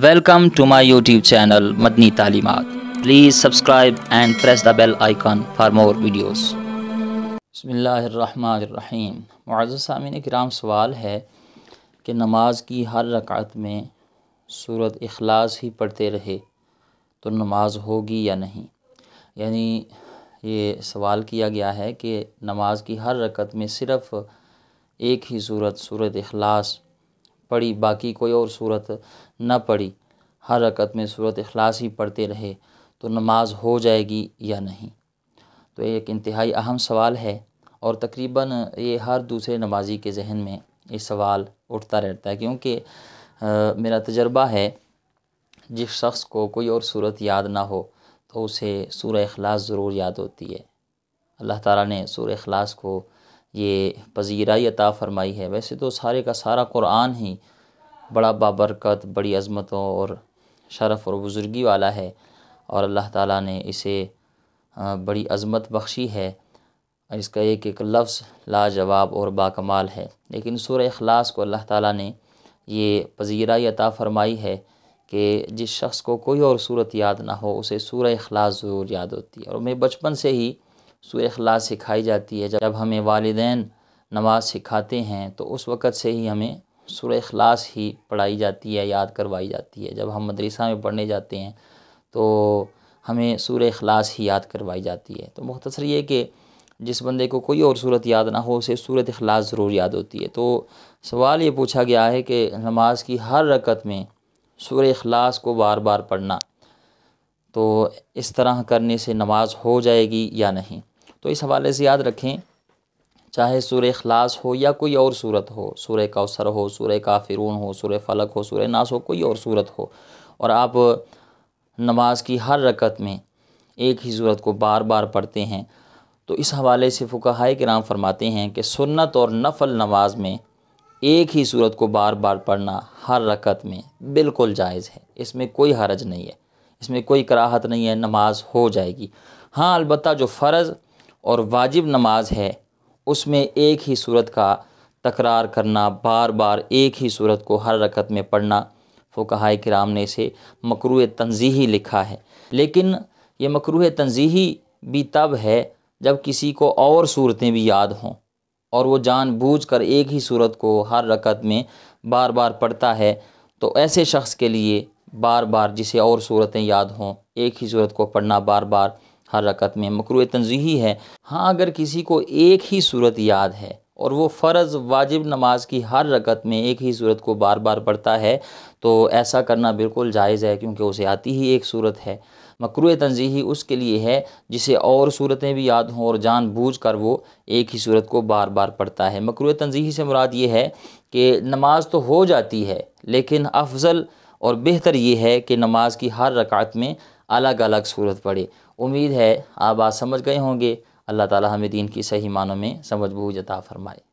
welcome to my YouTube channel Madani Taleemat please subscribe and press the bell icon for more videos بسم اللہ الرحمن الرحیم معزز سامعین کرام سوال ہے کہ نماز کی ہر رکعت میں صورت اخلاص ہی پڑھتے رہے تو نماز ہوگی یا نہیں یعنی یہ سوال کیا گیا ہے کہ نماز کی ہر رکعت میں صرف ایک ہی صورت صورت اخلاص پڑھی باقی کوئی اور صورت نہ پڑھی ہر رکعت میں صورت اخلاص ہی پڑھتے رہے تو نماز ہو جائے گی یا نہیں تو ایک انتہائی اہم سوال ہے اور تقریباً یہ ہر دوسرے نمازی کے ذہن میں یہ سوال اٹھتا رہتا ہے کیونکہ میرا تجربہ ہے جس شخص کو کوئی اور صورت یاد نہ ہو تو اسے سورہ اخلاص ضرور یاد ہوتی ہے اللہ تعالیٰ نے سورہ اخلاص کو یہ پذیرائی عطا فرمائی ہے ویسے تو سارے کا سارا قرآن ہی بڑا بابرکت بڑی عظمتوں اور شرف اور بزرگی والا ہے اور اللہ تعالیٰ نے اسے بڑی عظمت بخشی ہے اس کا ایک ایک لفظ لاجواب اور باکمال ہے لیکن سورہ اخلاص کو اللہ تعالیٰ نے یہ پذیرائی عطا فرمائی ہے کہ جس شخص کو کوئی اور صورت یاد نہ ہو اسے سورہ اخلاص ضرور یاد ہوتی ہے اور میں بچپن سے ہی سور اخلاص سکھائی جاتی ہے جب ہمیں والدین نماز سکھاتے ہیں تو اس وقت سے ہی ہمیں سورہ اخلاص ہی پڑھائی جاتی ہے یاد کروائی جاتی ہے جب ہم مدرسہ میں پڑھنے جاتے ہیں تو ہمیں سورہ اخلاص ہی یاد کروائی جاتی ہے تو مختصر یہ کہ جس بندے کو کوئی اور صورت یاد نہ ہو اسے صورت اخلاص ضرور یاد ہوتی ہے تو سوال یہ پوچھا گیا ہے کہ نماز کی ہر رکت میں سورہ اخلاص کو بار بار پڑھنا تو اس طرح کرنے سے نماز ہو جائے گی یا نہیں تو اس حوالے سے یاد رکھیں چاہے سورہ اخلاص ہو یا کوئی اور صورت ہو سورہ کوثر ہو سورہ کافرون ہو سورہ فلق ہو سورہ ناس ہو کوئی اور صورت ہو اور آپ نماز کی ہر رکعت میں ایک ہی صورت کو بار بار پڑھتے ہیں تو اس حوالے سے فقہائے کرام فرماتے ہیں کہ سنت اور نفل نماز میں ایک ہی صورت کو بار بار پڑھنا ہر رکعت میں بالکل جائز ہے اس میں کوئی حرج نہیں ہے اس میں کوئی کراہت نہیں ہے نماز ہو جائے گی ہاں البتہ جو فرض اور واجب نماز ہے اس میں ایک ہی صورت کا تکرار کرنا بار بار ایک ہی صورت کو ہر رکعت میں پڑھنا فقہ کرام نے اسے مقروع تنظیحی لکھا ہے لیکن یہ مقروع تنظیحی بھی تب ہے جب کسی کو اور صورتیں بھی یاد ہوں اور وہ جان بوجھ کر ایک ہی صورت کو ہر رکعت میں بار بار پڑھتا ہے تو ایسے شخص کے لیے بار بار جسے اور صورتیں یاد ہوں ایک ہی صورت کو پڑھنا بار بار ہر رکعت میں مکرو تنظیحی ہے ہاں اگر کسی کو ایک ہی صورت یاد ہے اور وہ فرض واجب نماز کی ہر رکعت میں ایک ہی صورت کو بار بار پڑھتا ہے تو ایسا کرنا بالکل جائز ہے کیونکہ اسے آتی ہی ایک صورت ہے مکرو تنظیحی اس کے لیے ہے جسے اور صورتیں بھی یاد ہوں اور جان بوجھ کر وہ ایک ہی صورت کو بار بار پڑھتا ہے مکرو تنظیحی سے مراد یہ ہے کہ نماز تو ہو جاتی ہے لیکن افضل اور بہتر یہ ہے کہ نماز کی ہر رکعت میں الگ الگ صورت پڑے امید ہے آپ آج سمجھ گئے ہوں گے اللہ تعالی ہمیں دین کی صحیح معنوں میں سمجھ بوجھ عطا فرمائے